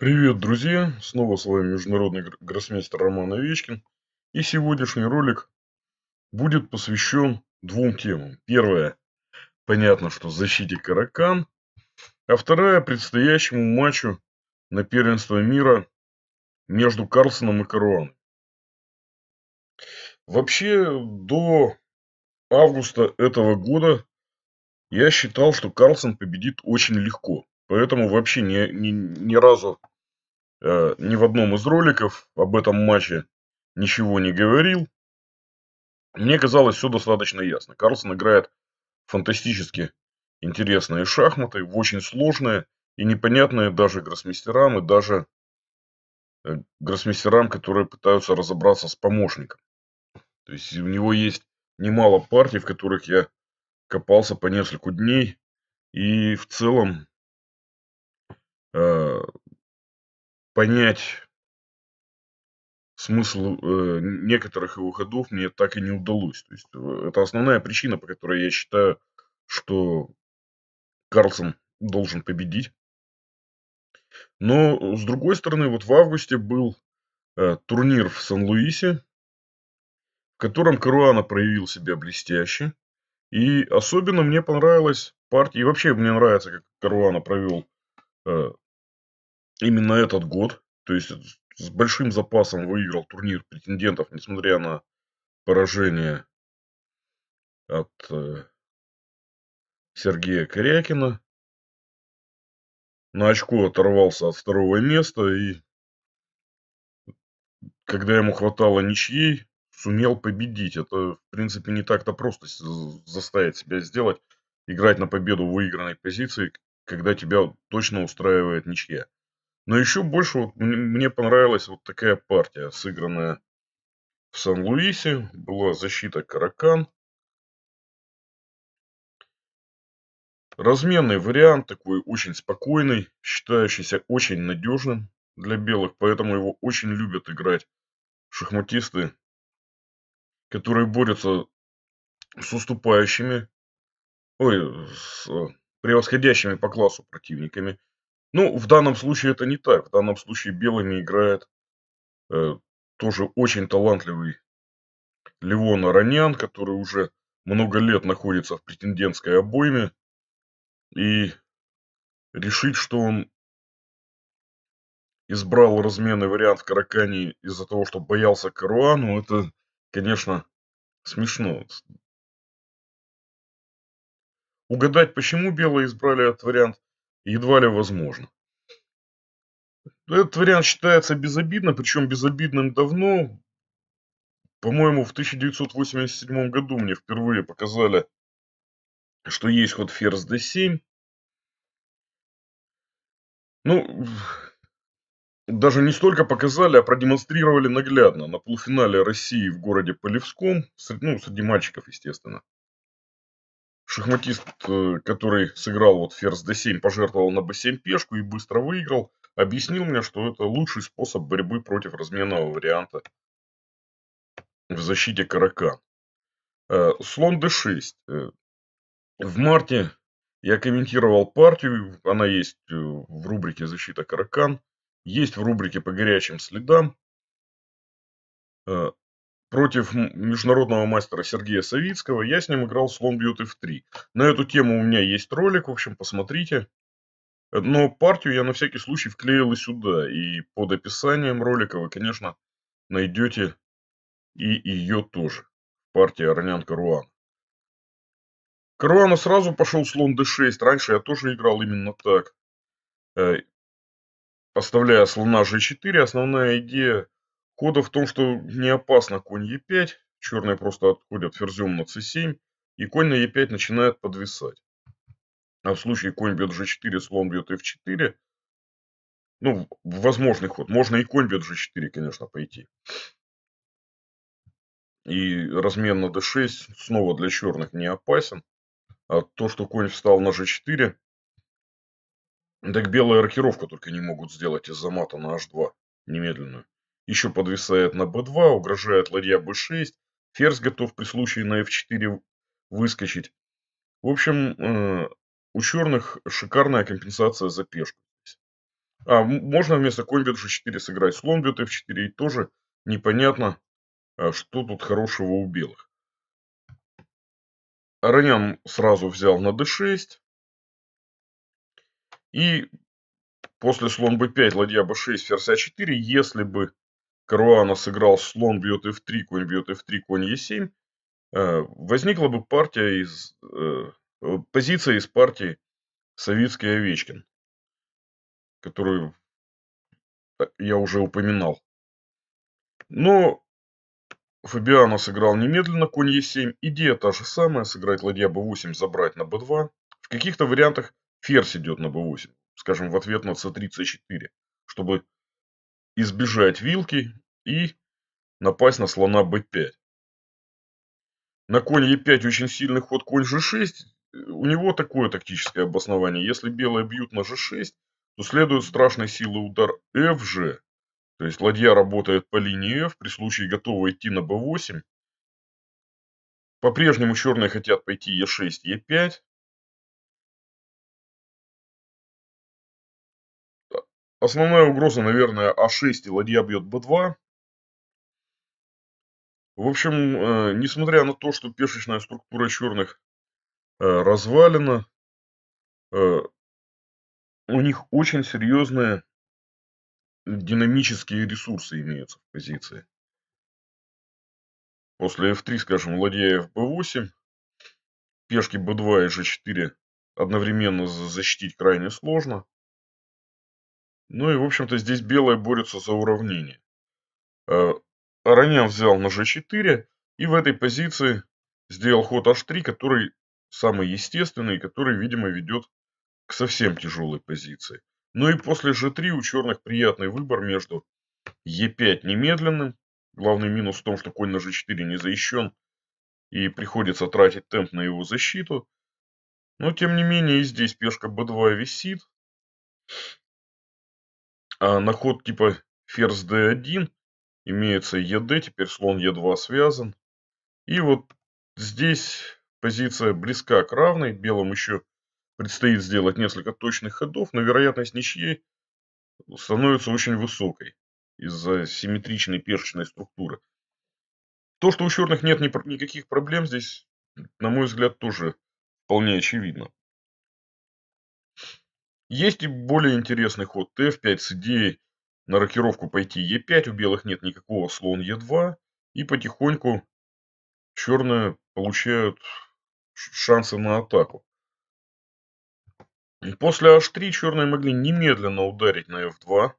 Привет, друзья! Снова с вами международный гроссмейстер Роман Овечкин. И сегодняшний ролик будет посвящен двум темам. Первая, понятно, что защите Каракан. А вторая, предстоящему матчу на первенство мира между Карлсоном и Каруаном. Вообще, до августа этого года я считал, что Карлсон победит очень легко. Поэтому вообще ни, ни, ни разу э, ни в одном из роликов об этом матче ничего не говорил. Мне казалось все достаточно ясно. Карлсон играет фантастически интересные шахматы, в очень сложные и непонятные даже гроссмейстерам и даже э, гроссмейстерам, которые пытаются разобраться с помощником. То есть у него есть немало партий, в которых я копался по несколько дней. И в целом э, понять смысл э, некоторых его ходов мне так и не удалось. То есть э, это основная причина, по которой я считаю, что Карлсон должен победить. Но с другой стороны, вот в августе был э, турнир в Сан-Луисе, в котором Каруана проявил себя блестяще. И особенно мне понравилась партия, и вообще мне нравится, как Каруана провел э, именно этот год, то есть с большим запасом выиграл турнир претендентов, несмотря на поражение от э, Сергея Корякина. На очко оторвался от второго места и, когда ему хватало ничьей, сумел победить. Это, в принципе, не так-то просто заставить себя сделать, играть на победу в выигранной позиции, когда тебя точно устраивает ничья. Но еще больше вот мне понравилась вот такая партия, сыгранная в Сан-Луисе. Была защита Каракан. Разменный вариант, такой очень спокойный, считающийся очень надежным для белых, поэтому его очень любят играть шахматисты, которые борются с уступающими, ой, с э, превосходящими по классу противниками. Ну, в данном случае это не так. В данном случае белыми играет э, тоже очень талантливый Левон Аранян, который уже много лет находится в претендентской обойме. И решить, что он избрал разменный вариант в Каракане из-за того, что боялся Каруану, это, конечно, смешно. Угадать, почему белые избрали этот вариант, едва ли возможно. Ну, этот вариант считается безобидным, причем безобидным давно. По-моему, в 1987 году мне впервые показали, что есть ход ферзь d7. Ну, даже не столько показали, а продемонстрировали наглядно на полуфинале России в городе Полевском, ну, среди мальчиков, естественно. Шахматист, э, который сыграл вот ферзь d7, пожертвовал на b7 пешку и быстро выиграл, объяснил мне, что это лучший способ борьбы против разменного варианта в защите карака. Э, Слон d6. Э, в марте я комментировал партию, она есть в рубрике «Защита каракан», есть в рубрике «По горячим следам» против международного мастера Сергея Савицкого. Я с ним играл слон бьет f3. На эту тему у меня есть ролик, в общем, посмотрите. Но партию я на всякий случай вклеил и сюда. И под описанием ролика вы, конечно, найдете и ее тоже. Партия армян Руан. Каруана сразу пошел слон d6. Раньше я тоже играл именно так. Э, поставляя слона g4, основная идея Кода в том, что не опасно конь e 5 черные просто отходят ферзем на c7, и конь на e 5 начинает подвисать. А в случае конь бьет g4, слон бьет f4, ну, возможный ход. Можно и конь бьет g4, конечно, пойти. И размен на d6 снова для черных не опасен. А то, что конь встал на g4, так белая аркировка только не могут сделать из-за мата на h2 немедленную еще подвисает на b2, угрожает ладья b6, ферзь готов при случае на f4 выскочить. В общем, э, у черных шикарная компенсация за пешку. А, можно вместо конь бьет g4 сыграть слон бьет f4, и тоже непонятно, а, что тут хорошего у белых. Ронян сразу взял на d6. И после слон b5, ладья b6, ферзь a4, а если бы Каруана сыграл слон бьет f3, конь бьет f3, конь e7, э, возникла бы партия из, э, э, позиция из партии Советский Овечкин, которую я уже упоминал. Но Фабиано сыграл немедленно конь e7. Идея та же самая. Сыграть ладья b8, забрать на b2. В каких-то вариантах ферзь идет на b8. Скажем, в ответ на c3, c4. Чтобы избежать вилки и напасть на слона b5. На конь e5 очень сильный ход конь g6. У него такое тактическое обоснование. Если белые бьют на g6, то следует страшной силы удар fg. То есть ладья работает по линии f, при случае готова идти на b8. По-прежнему черные хотят пойти e6, e5. Основная угроза, наверное, А6 и ладья бьет Б2. В общем, э, несмотря на то, что пешечная структура черных э, развалена, э, у них очень серьезные динамические ресурсы имеются в позиции. После F3, скажем, ладья FB8, пешки B2 и G4 одновременно защитить крайне сложно. Ну и, в общем-то, здесь белые борются за уравнение. Э, Аронян взял на g4 и в этой позиции сделал ход h3, который самый естественный, который, видимо, ведет к совсем тяжелой позиции. Ну и после g3 у черных приятный выбор между e5 немедленным, главный минус в том, что конь на g4 не защищен, и приходится тратить темп на его защиту. Но, тем не менее, и здесь пешка b2 висит. А на ход типа ферзь d1 имеется ед, теперь слон е2 связан. И вот здесь позиция близка к равной. Белым еще предстоит сделать несколько точных ходов, но вероятность ничьей становится очень высокой из-за симметричной першечной структуры. То, что у черных нет никаких проблем, здесь, на мой взгляд, тоже вполне очевидно. Есть и более интересный ход. Тф5 с идеей на рокировку пойти Е5. У белых нет никакого слон Е2. И потихоньку черные получают шансы на атаку. После h3 черные могли немедленно ударить на f2.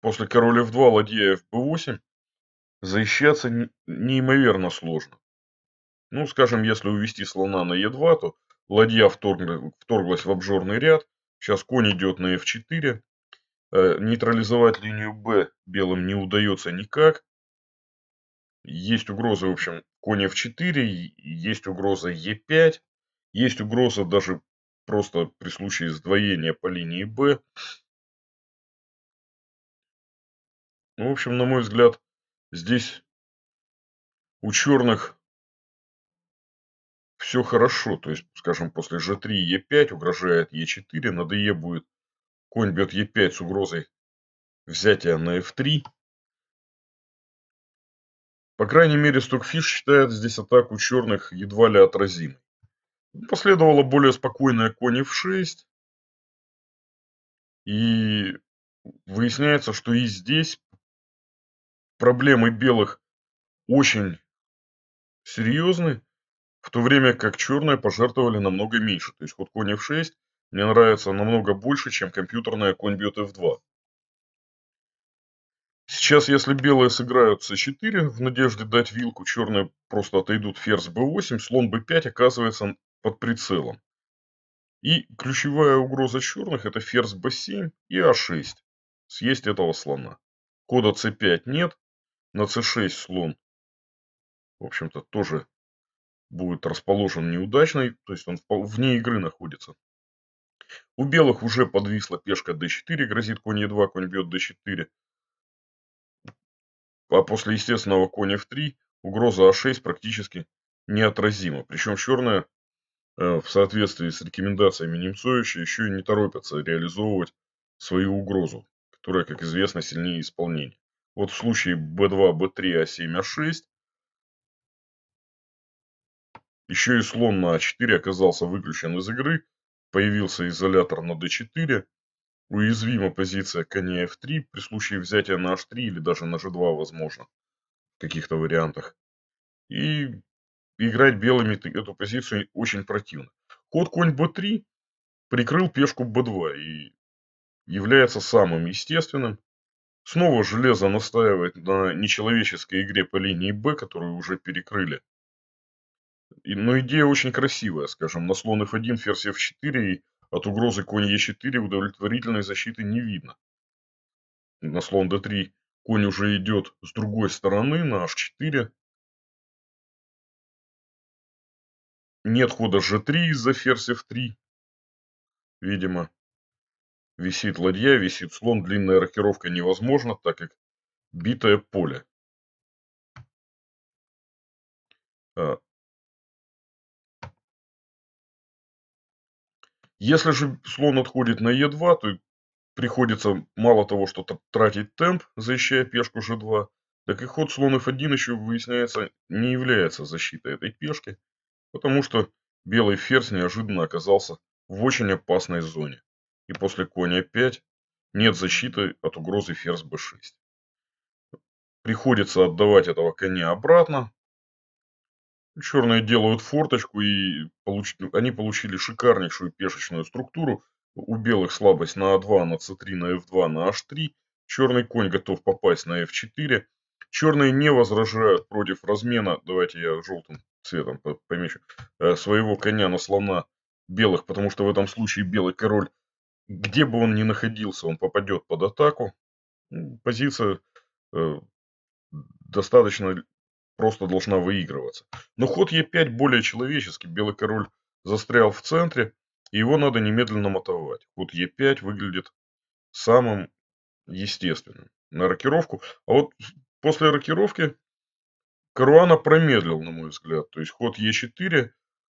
После короля f2, ладья fb8. Защищаться неимоверно сложно. Ну, скажем, если увести слона на e2, то Ладья вторглась в обжорный ряд. Сейчас конь идет на f4. Э, нейтрализовать линию b белым не удается никак. Есть угроза, в общем, конь f4, есть угроза e5, есть угроза даже просто при случае сдвоения по линии b. Ну, в общем, на мой взгляд, здесь у черных все хорошо. То есть, скажем, после g3 e5 угрожает e4, на d будет конь бьет e5 с угрозой взятия на f3. По крайней мере, Стокфиш считает здесь атаку черных едва ли отразимой. Последовала более спокойная конь f6. И выясняется, что и здесь проблемы белых очень серьезны. В то время как черные пожертвовали намного меньше. То есть ход конь f6 мне нравится намного больше, чем компьютерная конь бьет f2. Сейчас, если белые сыграют c4 в надежде дать вилку, черные просто отойдут ферзь b8, слон b5 оказывается под прицелом. И ключевая угроза черных это ферзь b7 и a6. А Съесть этого слона. Кода c5 нет, на c6 слон, в общем-то, тоже будет расположен неудачный, то есть он вне игры находится. У белых уже подвисла пешка d4, грозит конь e2, конь бьет d4. А после естественного коня f3 угроза a а 6 практически неотразима. Причем черная э, в соответствии с рекомендациями Немцовича еще и не торопятся реализовывать свою угрозу, которая, как известно, сильнее исполнения. Вот в случае b2, b3, a 7 a 6 еще и слон на А4 оказался выключен из игры, появился изолятор на D4, уязвима позиция коня F3, при случае взятия на H3 или даже на G2 возможно, в каких-то вариантах. И играть белыми эту позицию очень противно. Ход конь b3 прикрыл пешку b2 и является самым естественным. Снова железо настаивает на нечеловеческой игре по линии b, которую уже перекрыли но ну, идея очень красивая, скажем, на слон f1, ферзь f4, и от угрозы конь e4 удовлетворительной защиты не видно. На слон d3 конь уже идет с другой стороны на h4. Нет хода g3 из-за ферзь f3. Видимо, висит ладья, висит слон, длинная рокировка невозможна, так как битое поле. А, Если же слон отходит на Е2, то приходится мало того, что тратить темп, защищая пешку G2, так и ход слон F1 еще, выясняется, не является защитой этой пешки, потому что белый ферзь неожиданно оказался в очень опасной зоне. И после коня 5 нет защиты от угрозы ферзь b6. Приходится отдавать этого коня обратно, черные делают форточку, и получ... они получили шикарнейшую пешечную структуру. У белых слабость на А2, на С3, на F2, на H3. Черный конь готов попасть на F4. Черные не возражают против размена, давайте я желтым цветом помечу, э, своего коня на слона белых, потому что в этом случае белый король, где бы он ни находился, он попадет под атаку. Позиция э, достаточно просто должна выигрываться. Но ход Е5 более человеческий. Белый король застрял в центре, и его надо немедленно мотовать. Ход Е5 выглядит самым естественным на рокировку. А вот после рокировки Каруана промедлил, на мой взгляд. То есть ход Е4,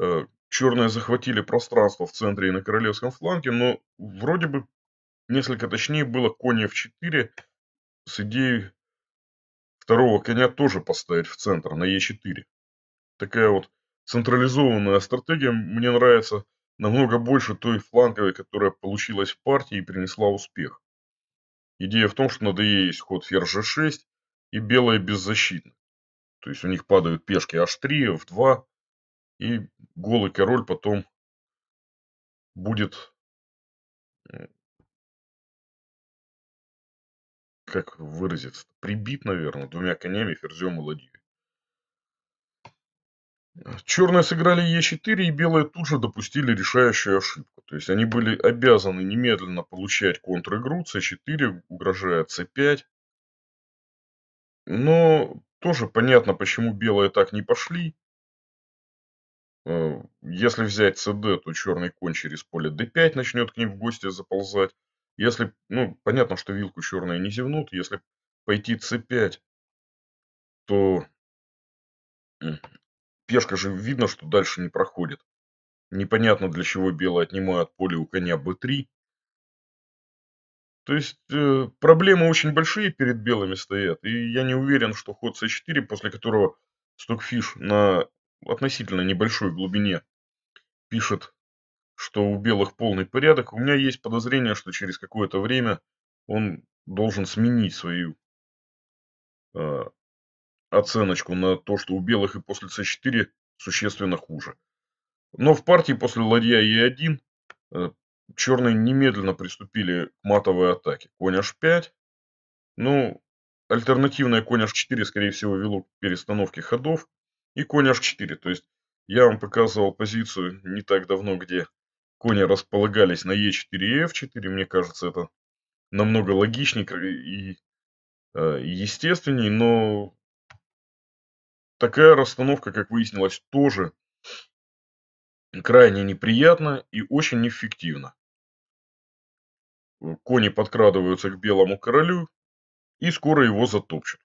э, черные захватили пространство в центре и на королевском фланге, но вроде бы несколько точнее было конь F4 с идеей Второго коня тоже поставить в центр, на Е4. Такая вот централизованная стратегия мне нравится намного больше той фланковой, которая получилась в партии и принесла успех. Идея в том, что на ДЕ есть ход ферзь g6 и белая беззащитна. То есть у них падают пешки h3, f2 и голый король потом будет как выразиться, прибит, наверное, двумя конями, ферзем и ладьей. А, Черные сыграли Е4, и белые тут же допустили решающую ошибку. То есть они были обязаны немедленно получать контр-игру, С4, угрожая С5. Но тоже понятно, почему белые так не пошли. А, если взять СД, то черный конь через поле d5 начнет к ним в гости заползать. Если, ну, понятно, что вилку черные не зевнут, если пойти c5, то пешка же видно, что дальше не проходит. Непонятно, для чего белые отнимают поле у коня b3. То есть э, проблемы очень большие перед белыми стоят. И я не уверен, что ход c4, после которого Стокфиш на относительно небольшой глубине пишет что у белых полный порядок, у меня есть подозрение, что через какое-то время он должен сменить свою э, оценочку на то, что у белых и после c4 существенно хуже. Но в партии после ладья e1 э, черные немедленно приступили к матовой атаке. Конь h5. Ну, альтернативная конь h4, скорее всего, вело к перестановке ходов. И конь h4. То есть я вам показывал позицию не так давно, где кони располагались на Е4 F4, мне кажется, это намного логичнее и э, естественней, но такая расстановка, как выяснилось, тоже крайне неприятна и очень неэффективна. Кони подкрадываются к белому королю и скоро его затопчут.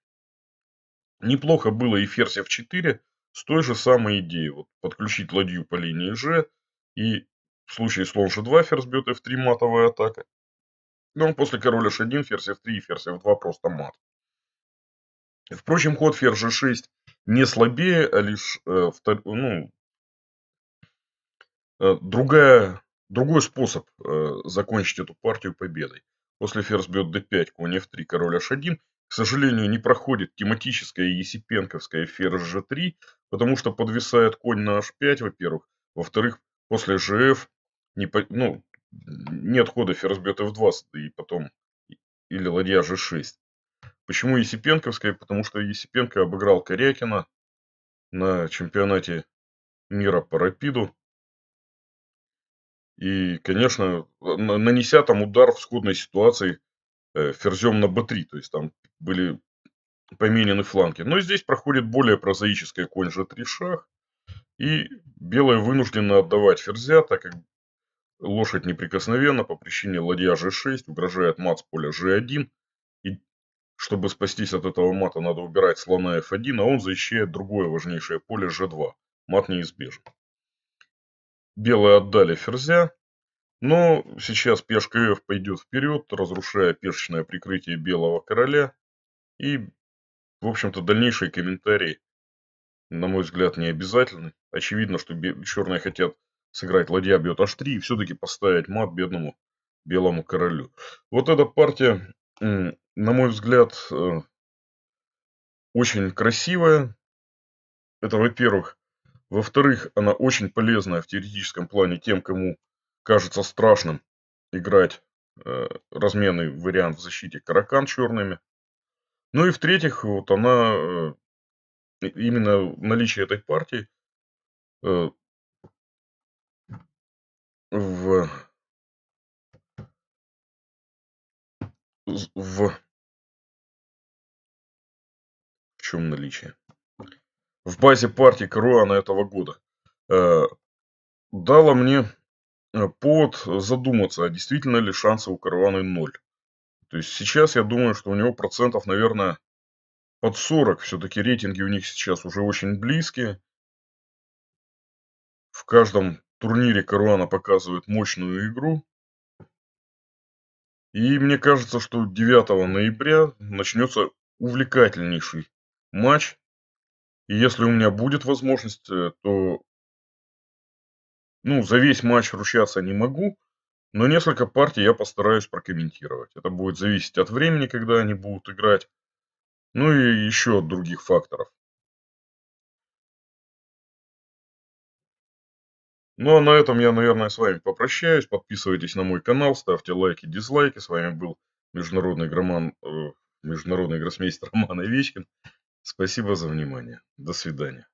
Неплохо было и ферзь f4 с той же самой идеей. Вот подключить ладью по линии g и в случае слон слонж 2 ферзь бьет f3 матовая атака. Но ну, а после короля h1 ферзь f3 и ферзь f2 просто мат. Впрочем, ход ферзь g6 не слабее, а лишь э, втор... ну, э, другая, другой способ э, закончить эту партию победой. После ферзь бьет d5, конь f3, король h1. К сожалению, не проходит тематическая есипенковская ферзь g3, потому что подвисает конь на h5, во-первых. Во-вторых, после gf не, ну, нет хода ферзбет f2, и потом или ладья g6. Почему Есипенковская? Потому что Есипенко обыграл Корякина на чемпионате мира по рапиду. И, конечно, нанеся там удар в сходной ситуации э, ферзем на b3, то есть там были поменены фланги. Но здесь проходит более прозаическая конь g3 шах, и белая вынуждена отдавать ферзя, так как Лошадь неприкосновенна по причине ладья g6, угрожает мат с поля g1. И чтобы спастись от этого мата, надо убирать слона f1, а он защищает другое важнейшее поле g2. Мат неизбежен. Белые отдали ферзя, но сейчас пешка f пойдет вперед, разрушая пешечное прикрытие белого короля. И, в общем-то, дальнейшие комментарии, на мой взгляд, не обязательны. Очевидно, что черные хотят сыграть ладья бьет h3 и все-таки поставить мат бедному белому королю. Вот эта партия, на мой взгляд, э, очень красивая. Это во-первых. Во-вторых, она очень полезная в теоретическом плане тем, кому кажется страшным играть э, разменный вариант в защите каракан черными. Ну и в-третьих, вот она, э, именно наличие этой партии э, в в, в чем наличие? В базе партии Каруана этого года э, дало мне э, повод задуматься, а действительно ли шансы у Каруаны ноль. То есть сейчас я думаю, что у него процентов, наверное, под 40. Все-таки рейтинги у них сейчас уже очень близкие. В каждом турнире Каруана показывает мощную игру. И мне кажется, что 9 ноября начнется увлекательнейший матч. И если у меня будет возможность, э, то ну, за весь матч ручаться не могу, но несколько партий я постараюсь прокомментировать. Это будет зависеть от времени, когда они будут играть, ну и еще от других факторов. Ну а на этом я, наверное, с вами попрощаюсь. Подписывайтесь на мой канал, ставьте лайки, дизлайки. С вами был международный громан, э, международный гроссмейстер Роман Овечкин. Спасибо за внимание. До свидания.